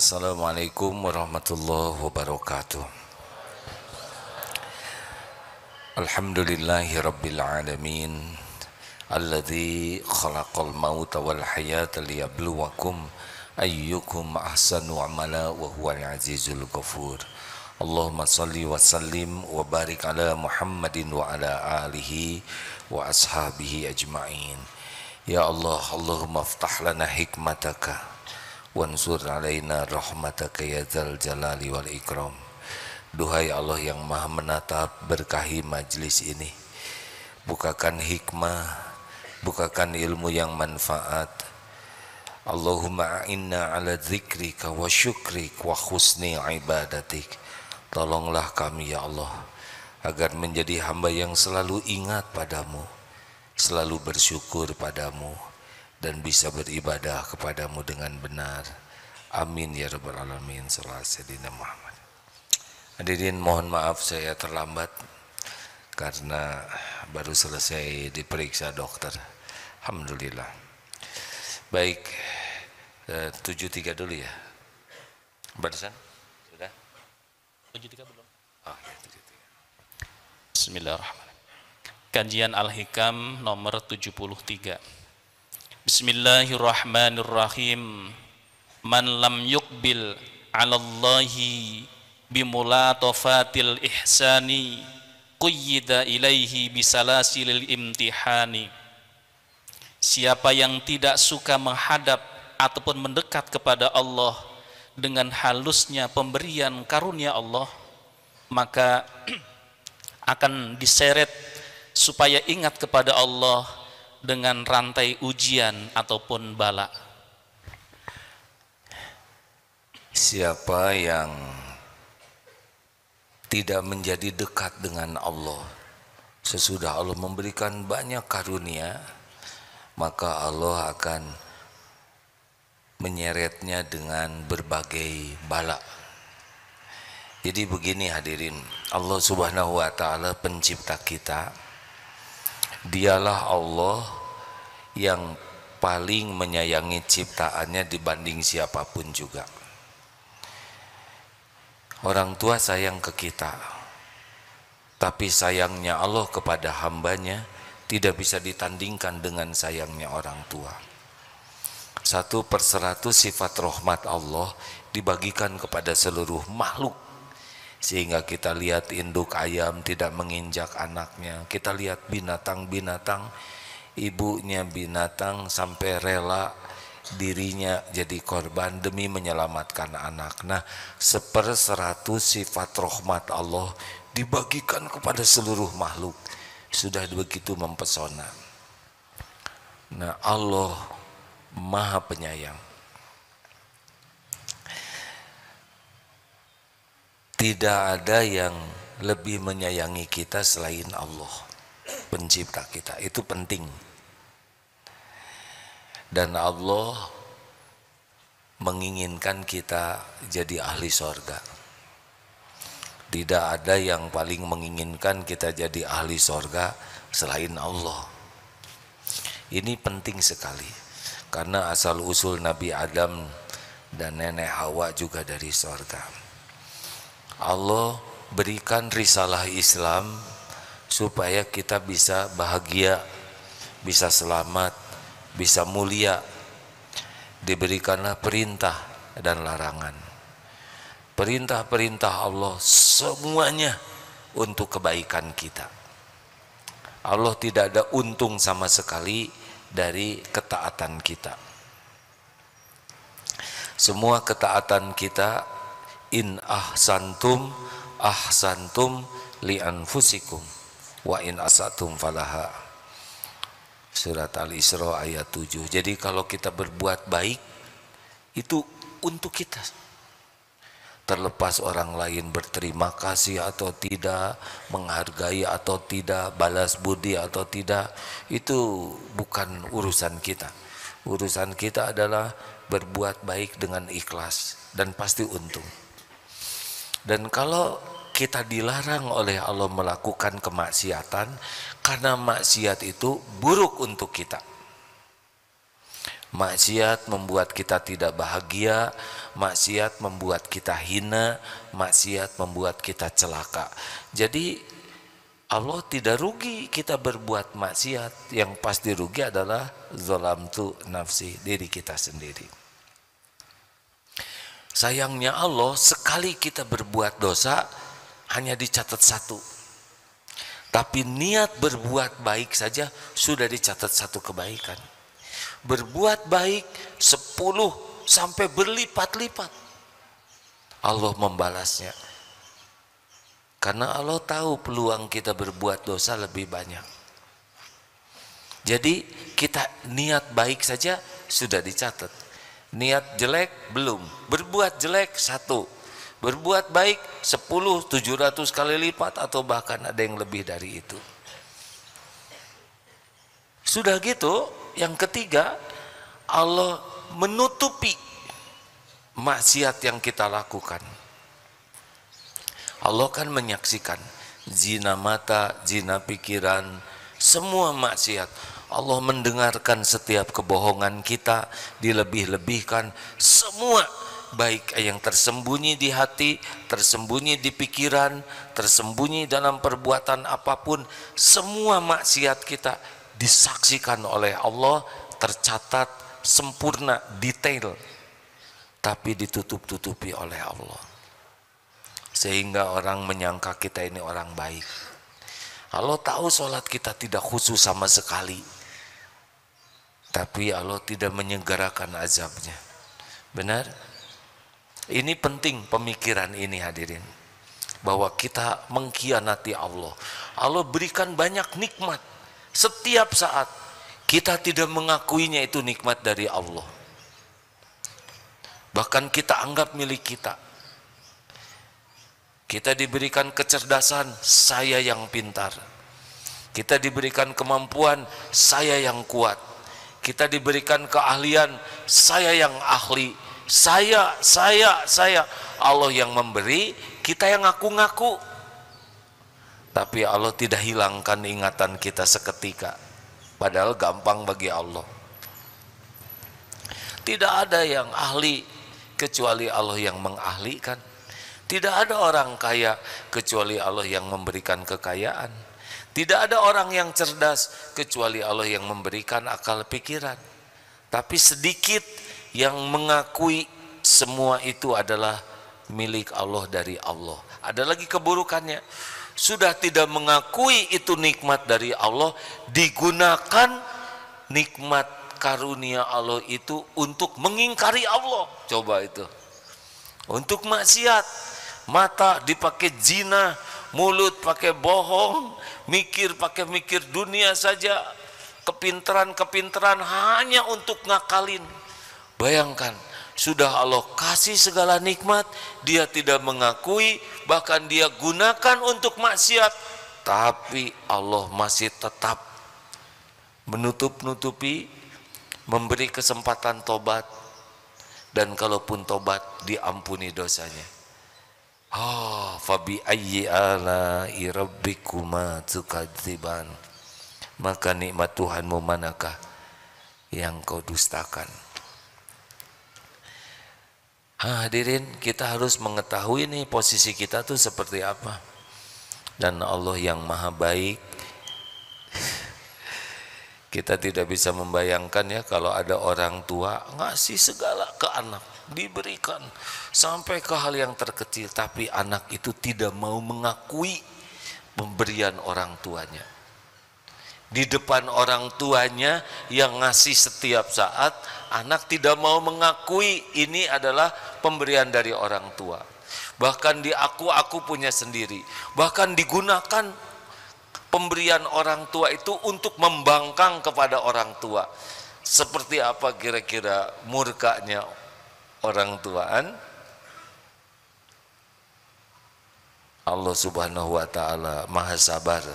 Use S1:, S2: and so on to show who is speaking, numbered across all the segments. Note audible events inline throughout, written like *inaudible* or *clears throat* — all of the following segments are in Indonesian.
S1: Assalamualaikum warahmatullahi wabarakatuh Alhamdulillahi rabbil alamin Alladhi khalaqal mauta wal hayata liyabluwakum Ayyukum ahsanu amala wa huwa al-azizul ghafur Allahumma salli wa sallim wa barik ala Muhammadin wa ala alihi wa ashabihi ajma'in Ya Allah, Allahumma aftah lana hikmataka wansur alaina rahmataka ya zal jalali wal ikram Duhai Allah yang maha menatap berkahi majlis ini Bukakan hikmah Bukakan ilmu yang manfaat Allahumma inna ala zikrika wa syukrik wa husni ibadatik Tolonglah kami ya Allah Agar menjadi hamba yang selalu ingat padamu Selalu bersyukur padamu dan bisa beribadah kepadamu dengan benar. Amin ya rabbal alamin. Salah Sayyidina Muhammad. Hadirin mohon maaf saya terlambat karena baru selesai diperiksa dokter. Alhamdulillah. Baik, eh, tujuh tiga dulu ya. Barusan sudah? Tujuh tiga belum. Oh, ya, 73. Bismillahirrahmanirrahim. Kajian Al-Hikam nomor 73. Bismillahirrahmanirrahim. Man lam yuqbil 'ala Allahi bimulatafatil ihsani qayyida ilaihi bisalasilil imtihani. Siapa yang tidak suka menghadap ataupun mendekat kepada Allah dengan halusnya pemberian karunia Allah, maka *clears throat* akan diseret supaya ingat kepada Allah dengan rantai ujian ataupun bala. Siapa yang tidak menjadi dekat dengan Allah sesudah Allah memberikan banyak karunia maka Allah akan menyeretnya dengan berbagai bala jadi begini hadirin Allah subhanahu wa ta'ala pencipta kita Dialah Allah yang paling menyayangi ciptaannya dibanding siapapun juga. Orang tua sayang ke kita, tapi sayangnya Allah kepada hambanya tidak bisa ditandingkan dengan sayangnya orang tua. Satu perseratus sifat rahmat Allah dibagikan kepada seluruh makhluk sehingga kita lihat induk ayam tidak menginjak anaknya kita lihat binatang-binatang ibunya binatang sampai rela dirinya jadi korban demi menyelamatkan anak nah seper seperseratus sifat rahmat Allah dibagikan kepada seluruh makhluk sudah begitu mempesona nah Allah maha penyayang Tidak ada yang lebih menyayangi kita selain Allah, pencipta kita. Itu penting. Dan Allah menginginkan kita jadi ahli sorga. Tidak ada yang paling menginginkan kita jadi ahli sorga selain Allah. Ini penting sekali. Karena asal-usul Nabi Adam dan nenek Hawa juga dari sorga. Allah berikan risalah Islam supaya kita bisa bahagia, bisa selamat, bisa mulia. Diberikanlah perintah dan larangan. Perintah-perintah Allah semuanya untuk kebaikan kita. Allah tidak ada untung sama sekali dari ketaatan kita. Semua ketaatan kita in ahsantum ahsantum li anfusikum wa in asatum falaha surat al-isra ayat 7 jadi kalau kita berbuat baik itu untuk kita terlepas orang lain berterima kasih atau tidak, menghargai atau tidak, balas budi atau tidak, itu bukan urusan kita. Urusan kita adalah berbuat baik dengan ikhlas dan pasti untung. Dan kalau kita dilarang oleh Allah melakukan kemaksiatan karena maksiat itu buruk untuk kita. Maksiat membuat kita tidak bahagia, maksiat membuat kita hina, maksiat membuat kita celaka. Jadi Allah tidak rugi kita berbuat maksiat, yang pasti rugi adalah zolam tu nafsi diri kita sendiri. Sayangnya Allah sekali kita berbuat dosa hanya dicatat satu. Tapi niat berbuat baik saja sudah dicatat satu kebaikan. Berbuat baik sepuluh sampai berlipat-lipat. Allah membalasnya. Karena Allah tahu peluang kita berbuat dosa lebih banyak. Jadi kita niat baik saja sudah dicatat Niat jelek belum. Berbuat jelek satu. Berbuat baik sepuluh tujuh ratus kali lipat atau bahkan ada yang lebih dari itu. Sudah gitu, yang ketiga Allah menutupi maksiat yang kita lakukan. Allah kan menyaksikan zina mata, zina pikiran, semua maksiat. Allah mendengarkan setiap kebohongan kita, dilebih-lebihkan semua baik yang tersembunyi di hati, tersembunyi di pikiran, tersembunyi dalam perbuatan apapun, semua maksiat kita disaksikan oleh Allah, tercatat sempurna, detail, tapi ditutup-tutupi oleh Allah. Sehingga orang menyangka kita ini orang baik. Allah tahu sholat kita tidak khusus sama sekali tapi ya Allah tidak menyegerakan azabnya. Benar? Ini penting pemikiran ini hadirin. Bahwa kita mengkhianati Allah. Allah berikan banyak nikmat. Setiap saat kita tidak mengakuinya itu nikmat dari Allah. Bahkan kita anggap milik kita. Kita diberikan kecerdasan, saya yang pintar. Kita diberikan kemampuan, saya yang kuat kita diberikan keahlian, saya yang ahli, saya, saya, saya. Allah yang memberi, kita yang ngaku-ngaku. Tapi Allah tidak hilangkan ingatan kita seketika. Padahal gampang bagi Allah. Tidak ada yang ahli kecuali Allah yang mengahlikan. Tidak ada orang kaya kecuali Allah yang memberikan kekayaan. Tidak ada orang yang cerdas kecuali Allah yang memberikan akal pikiran. Tapi sedikit yang mengakui semua itu adalah milik Allah dari Allah. Ada lagi keburukannya. Sudah tidak mengakui itu nikmat dari Allah, digunakan nikmat karunia Allah itu untuk mengingkari Allah. Coba itu. Untuk maksiat. Mata dipakai zina, mulut pakai bohong, mikir pakai mikir dunia saja, kepintaran kepintaran hanya untuk ngakalin. Bayangkan, sudah Allah kasih segala nikmat, dia tidak mengakui, bahkan dia gunakan untuk maksiat, tapi Allah masih tetap menutup-nutupi, memberi kesempatan tobat, dan kalaupun tobat diampuni dosanya.
S2: Ah,
S1: fabi ayyi ala rabbikuma tukadziban. Maka nikmat Tuhanmu manakah yang kau dustakan? Ah, hadirin, kita harus mengetahui nih posisi kita tuh seperti apa. Dan Allah yang maha baik kita tidak bisa membayangkan ya kalau ada orang tua ngasih segala ke anak, diberikan sampai ke hal yang terkecil, tapi anak itu tidak mau mengakui pemberian orang tuanya. Di depan orang tuanya yang ngasih setiap saat, anak tidak mau mengakui ini adalah pemberian dari orang tua. Bahkan di aku aku punya sendiri, bahkan digunakan Pemberian orang tua itu untuk membangkang kepada orang tua. Seperti apa kira-kira murkanya orang tuaan? Allah Subhanahu wa taala Maha Sabar.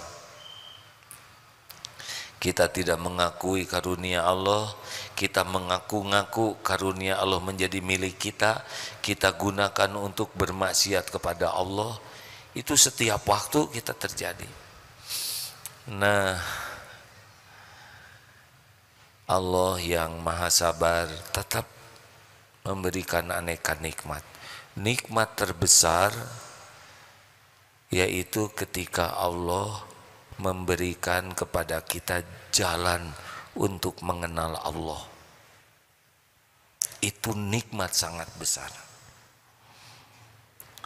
S1: Kita tidak mengakui karunia Allah, kita mengaku-ngaku karunia Allah menjadi milik kita, kita gunakan untuk bermaksiat kepada Allah. Itu setiap waktu kita terjadi. Nah, Allah yang maha sabar tetap memberikan aneka nikmat. Nikmat terbesar yaitu ketika Allah memberikan kepada kita jalan untuk mengenal Allah. Itu nikmat sangat besar.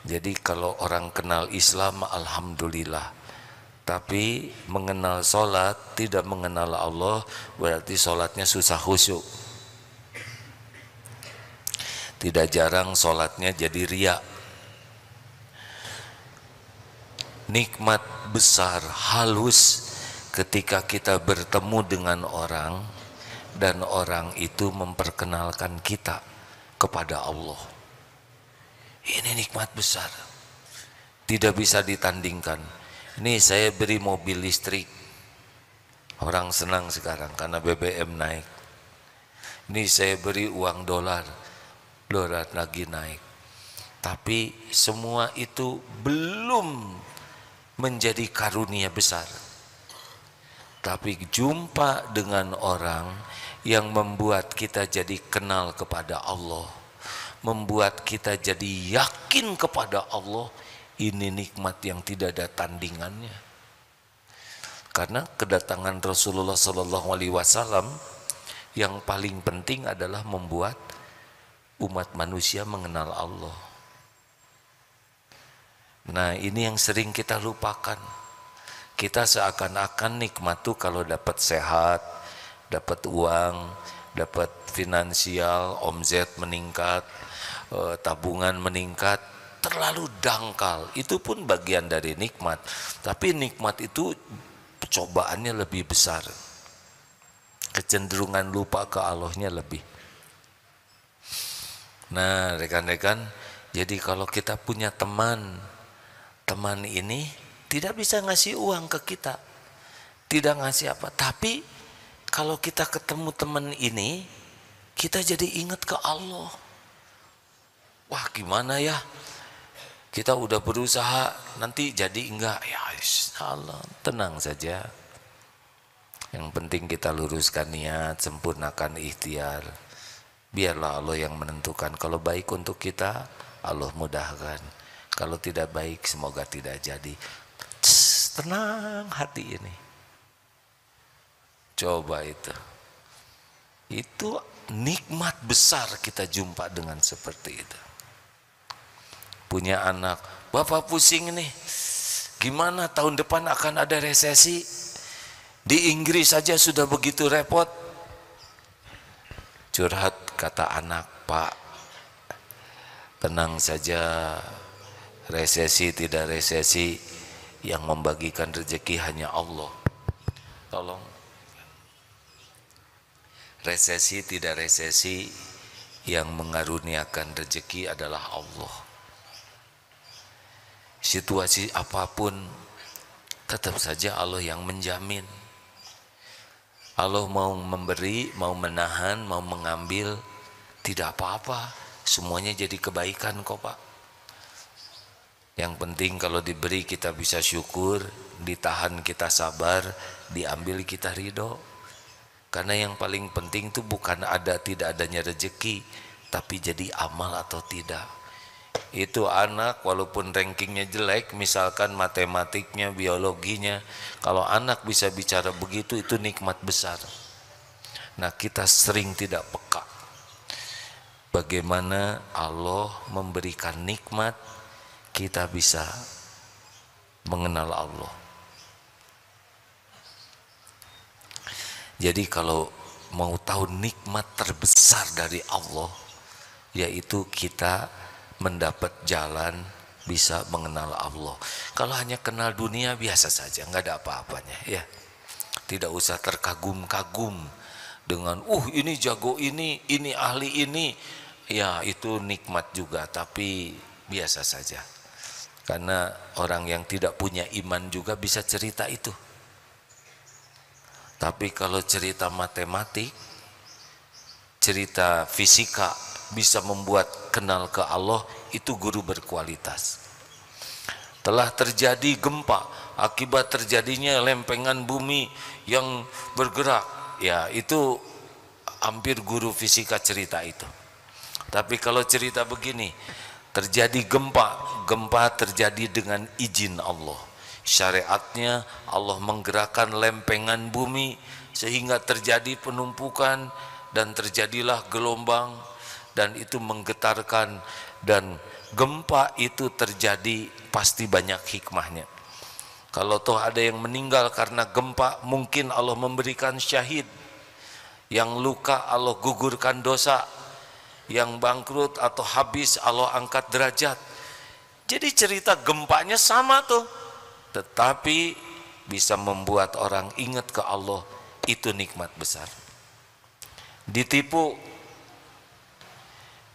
S1: Jadi kalau orang kenal Islam, Alhamdulillah tapi mengenal sholat, tidak mengenal Allah, berarti sholatnya susah khusyuk. Tidak jarang sholatnya jadi riak. Nikmat besar, halus ketika kita bertemu dengan orang dan orang itu memperkenalkan kita kepada Allah. Ini nikmat besar. Tidak bisa ditandingkan Nih saya beri mobil listrik. Orang senang sekarang karena BBM naik. Nih saya beri uang dolar. Dolar lagi naik. Tapi semua itu belum menjadi karunia besar. Tapi jumpa dengan orang yang membuat kita jadi kenal kepada Allah, membuat kita jadi yakin kepada Allah, ini nikmat yang tidak ada tandingannya. Karena kedatangan Rasulullah Shallallahu Alaihi Wasallam yang paling penting adalah membuat umat manusia mengenal Allah. Nah ini yang sering kita lupakan. Kita seakan-akan nikmat tuh kalau dapat sehat, dapat uang, dapat finansial, omzet meningkat, eh, tabungan meningkat, terlalu dangkal. Itu pun bagian dari nikmat. Tapi nikmat itu cobaannya lebih besar. Kecenderungan lupa ke Allahnya lebih. Nah, rekan-rekan, jadi kalau kita punya teman, teman ini tidak bisa ngasih uang ke kita. Tidak ngasih apa, tapi kalau kita ketemu teman ini, kita jadi ingat ke Allah. Wah, gimana ya? Kita udah berusaha, nanti jadi enggak. Ya Allah, tenang saja. Yang penting kita luruskan niat, sempurnakan ikhtiar. Biarlah Allah yang menentukan. Kalau baik untuk kita, Allah mudahkan. Kalau tidak baik, semoga tidak jadi. Cs, tenang hati ini. Coba itu. Itu nikmat besar kita jumpa dengan seperti itu punya anak. Bapak pusing nih, gimana tahun depan akan ada resesi? Di Inggris saja sudah begitu repot. Curhat kata anak, Pak, tenang saja, resesi tidak resesi, yang membagikan rezeki hanya Allah. Tolong. Resesi tidak resesi, yang mengaruniakan rezeki adalah Allah situasi apapun tetap saja Allah yang menjamin. Allah mau memberi, mau menahan, mau mengambil, tidak apa-apa. Semuanya jadi kebaikan kok Pak. Yang penting kalau diberi kita bisa syukur, ditahan kita sabar, diambil kita ridho. Karena yang paling penting itu bukan ada tidak adanya rezeki, tapi jadi amal atau tidak itu anak walaupun rankingnya jelek misalkan matematiknya biologinya kalau anak bisa bicara begitu itu nikmat besar nah kita sering tidak peka bagaimana Allah memberikan nikmat kita bisa mengenal Allah jadi kalau mau tahu nikmat terbesar dari Allah yaitu kita mendapat jalan bisa mengenal Allah. Kalau hanya kenal dunia biasa saja, nggak ada apa-apanya ya. Tidak usah terkagum-kagum dengan uh ini jago ini, ini ahli ini. Ya, itu nikmat juga tapi biasa saja. Karena orang yang tidak punya iman juga bisa cerita itu. Tapi kalau cerita matematik, cerita fisika, bisa membuat kenal ke Allah itu guru berkualitas. Telah terjadi gempa akibat terjadinya lempengan bumi yang bergerak. Ya, itu hampir guru fisika cerita itu. Tapi kalau cerita begini, terjadi gempa, gempa terjadi dengan izin Allah. Syariatnya Allah menggerakkan lempengan bumi sehingga terjadi penumpukan dan terjadilah gelombang dan itu menggetarkan dan gempa itu terjadi pasti banyak hikmahnya. Kalau toh ada yang meninggal karena gempa, mungkin Allah memberikan syahid. Yang luka Allah gugurkan dosa. Yang bangkrut atau habis Allah angkat derajat. Jadi cerita gempanya sama tuh. Tetapi bisa membuat orang ingat ke Allah. Itu nikmat besar. Ditipu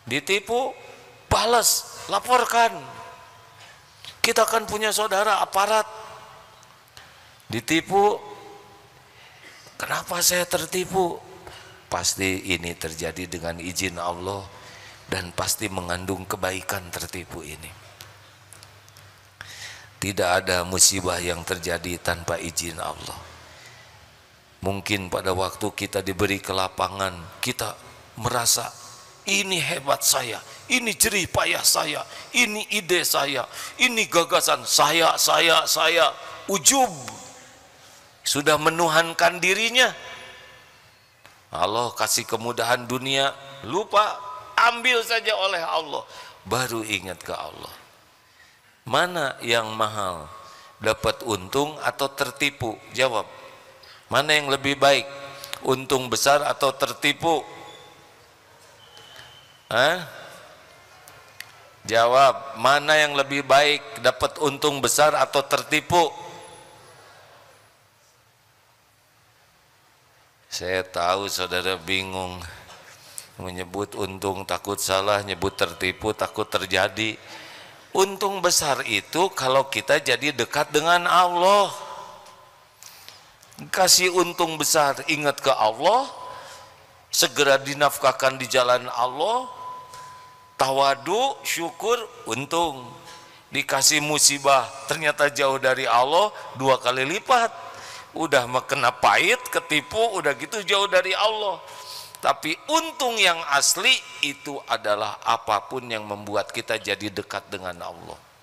S1: Ditipu, balas, laporkan. Kita kan punya saudara aparat. Ditipu, kenapa saya tertipu? Pasti ini terjadi dengan izin Allah dan pasti mengandung kebaikan tertipu ini. Tidak ada musibah yang terjadi tanpa izin Allah. Mungkin pada waktu kita diberi kelapangan, kita merasa ini hebat saya, ini jerih payah saya, ini ide saya, ini gagasan saya, saya, saya. Ujub sudah menuhankan dirinya. Allah kasih kemudahan dunia, lupa ambil saja oleh Allah, baru ingat ke Allah. Mana yang mahal? Dapat untung atau tertipu? Jawab. Mana yang lebih baik? Untung besar atau tertipu? Hah? Eh? Jawab, mana yang lebih baik dapat untung besar atau tertipu? Saya tahu saudara bingung menyebut untung takut salah, nyebut tertipu takut terjadi. Untung besar itu kalau kita jadi dekat dengan Allah. Kasih untung besar ingat ke Allah, segera dinafkahkan di jalan Allah tawadu syukur untung dikasih musibah ternyata jauh dari Allah dua kali lipat udah kena pahit ketipu udah gitu jauh dari Allah tapi untung yang asli itu adalah apapun yang membuat kita jadi dekat dengan Allah